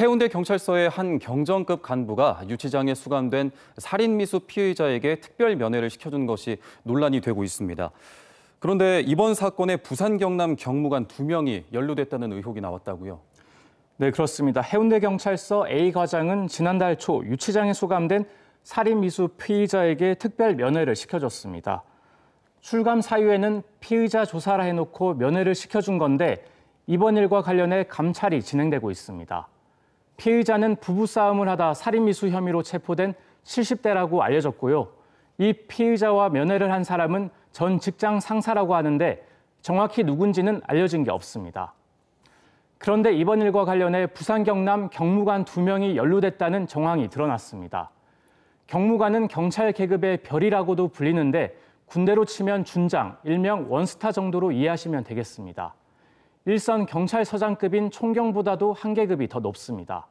해운대 경찰서의 한 경정급 간부가 유치장에 수감된 살인미수 피의자에게 특별 면회를 시켜준 것이 논란이 되고 있습니다. 그런데 이번 사건에 부산 경남 경무관 두명이 연루됐다는 의혹이 나왔다고요. 네, 그렇습니다. 해운대 경찰서 A 과장은 지난달 초 유치장에 수감된 살인미수 피의자에게 특별 면회를 시켜줬습니다. 출감 사유에는 피의자 조사라 해놓고 면회를 시켜준 건데 이번 일과 관련해 감찰이 진행되고 있습니다. 피의자는 부부싸움을 하다 살인미수 혐의로 체포된 70대라고 알려졌고요. 이 피의자와 면회를 한 사람은 전 직장 상사라고 하는데 정확히 누군지는 알려진 게 없습니다. 그런데 이번 일과 관련해 부산 경남 경무관 두 명이 연루됐다는 정황이 드러났습니다. 경무관은 경찰 계급의 별이라고도 불리는데 군대로 치면 준장, 일명 원스타 정도로 이해하시면 되겠습니다. 일선 경찰서장급인 총경보다도 한계급이 더 높습니다.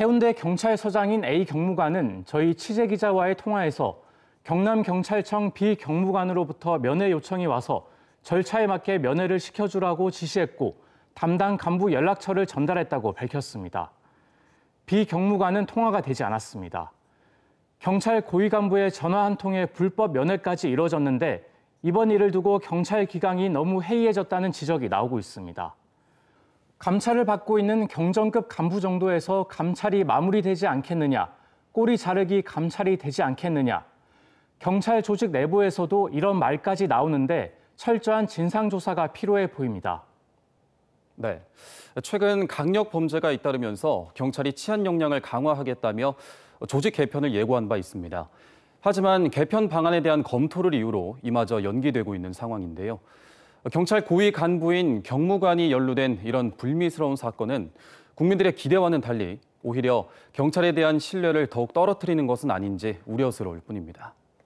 해운대 경찰서장인 A 경무관은 저희 취재 기자와의 통화에서 경남 경찰청 B 경무관으로부터 면회 요청이 와서 절차에 맞게 면회를 시켜주라고 지시했고 담당 간부 연락처를 전달했다고 밝혔습니다. B 경무관은 통화가 되지 않았습니다. 경찰 고위 간부의 전화 한 통에 불법 면회까지 이뤄졌는데 이번 일을 두고 경찰 기강이 너무 해이해졌다는 지적이 나오고 있습니다. 감찰을 받고 있는 경정급 간부 정도에서 감찰이 마무리되지 않겠느냐, 꼬리 자르기 감찰이 되지 않겠느냐, 경찰 조직 내부에서도 이런 말까지 나오는데 철저한 진상조사가 필요해 보입니다. 네. 최근 강력 범죄가 잇따르면서 경찰이 치안 역량을 강화하겠다며 조직 개편을 예고한 바 있습니다. 하지만 개편 방안에 대한 검토를 이유로 이마저 연기되고 있는 상황인데요. 경찰 고위 간부인 경무관이 연루된 이런 불미스러운 사건은 국민들의 기대와는 달리 오히려 경찰에 대한 신뢰를 더욱 떨어뜨리는 것은 아닌지 우려스러울 뿐입니다.